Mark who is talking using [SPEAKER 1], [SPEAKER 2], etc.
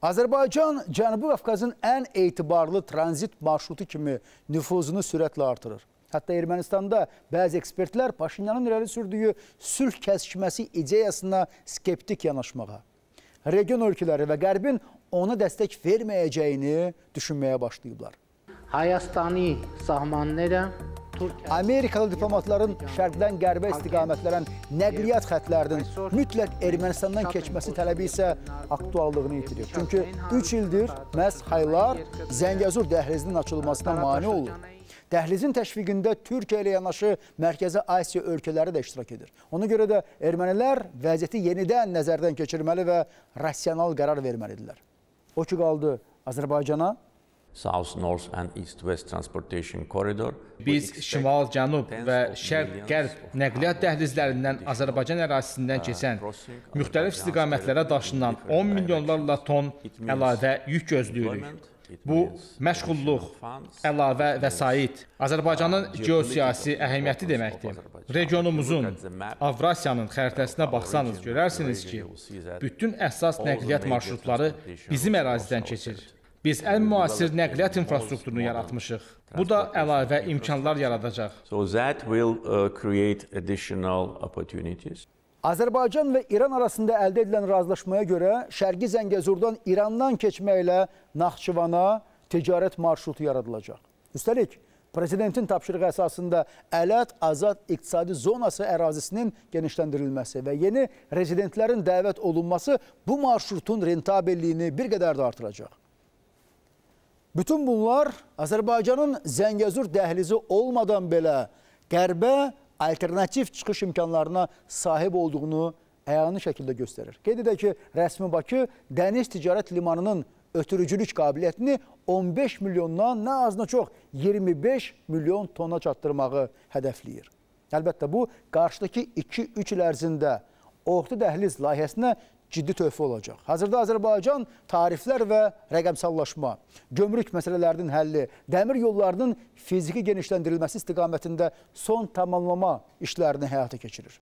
[SPEAKER 1] Azərbaycan Cənubi Qafqazın ən etibarlı tranzit marşrutu kimi nüfuzunu sürətlə artırır. Hətta Ermənistanda bəzi ekspertlər Paşinyanın irəli sürdüyü sülh kəsişməsi ideyasına skeptik yanaşmağa, region ölkələri və Qərbin ona dəstək verməyəcəyini düşünməyə başlayıblar. Հայաստանի սահմանները Amerikalı diplomatların şərqdən qərbə istiqamətlənən nəqliyyat xətlərinin mütləq Ermənistandan keçməsi tələbi isə aktuallığını itirir. Çünki 3 ildir məhz haylar Zəngəzur dəhlizinin açılmasına mane olur. Dəhlizin təşviqində Türkiyə ilə yanaşı Mərkəzi Asiya ölkələri də iştirak edir. Ona görə də ermənilər vəziyyəti yenidən nəzərdən keçirməli və rasional qərar verməlidirlər. O ki qaldı Azərbaycana,
[SPEAKER 2] South North and East West Transportation Corridor. Biz şimal-cənub və şərq-qərb nəqliyyat dəhlizlərindən Azərbaycan ərazisindən uh, keçən müxtəlif istiqamətlərə daşınan 10 milyonlarla ton əlavə yük gözləyirik. Bu məşğulluq, əlavə vəsait Azərbaycanın geosiyasi əhəmiyyəti deməkdir. Regionumuzun, Avrasiyanın xəritəsinə baxsanız görərsiniz ki, bütün əsas nəqliyyat marşrutları bizim ərazidən keçir. Biz ən müasir nəqliyyat infrastrukturunu yaratmışıq. Bu da əlavə imkanlar yaradacaq. So that will uh, create additional opportunities.
[SPEAKER 1] Azərbaycan və İran arasında əldə edilən razılaşmaya görə Şərqi Zəngəzurdan İrandan keçməklə Naxçıvana ticarət marşrutu yaradılacaq. Üstəlik, Prezidentin tapşırığı əsasında Ələt Azad İqtisadi Zonası ərazisinin genişləndirilməsi və yeni rezidentlərin dəvət olunması bu marşrutun rentabelliyini bir qədər də artıracaq. Bütün bunlar Azərbaycanın Zəngəzur dəhlizi olmadan belə qərbə alternativ çıxış imkanlarına sahib olduğunu əyanı şəkildə göstərir. Qeyd edək ki, rəsmi Bakı dəniz ticarət limanının ötürücülük qabiliyyətini 15 milyondan nə az nə çox 25 milyon tona çatdırmağı hədəfləyir. Əlbəttə bu, qarşıdakı 2-3 il ərzində Orta Dəhliz layihəsinə ciddi töhfə olacaq. Hazırda Azərbaycan tariflər və rəqəmsallaşma, gömrük məsələlərinin həlli, dəmir yollarının fiziki genişləndirilməsi istiqamətində son tamamlama işlərini həyata keçirir.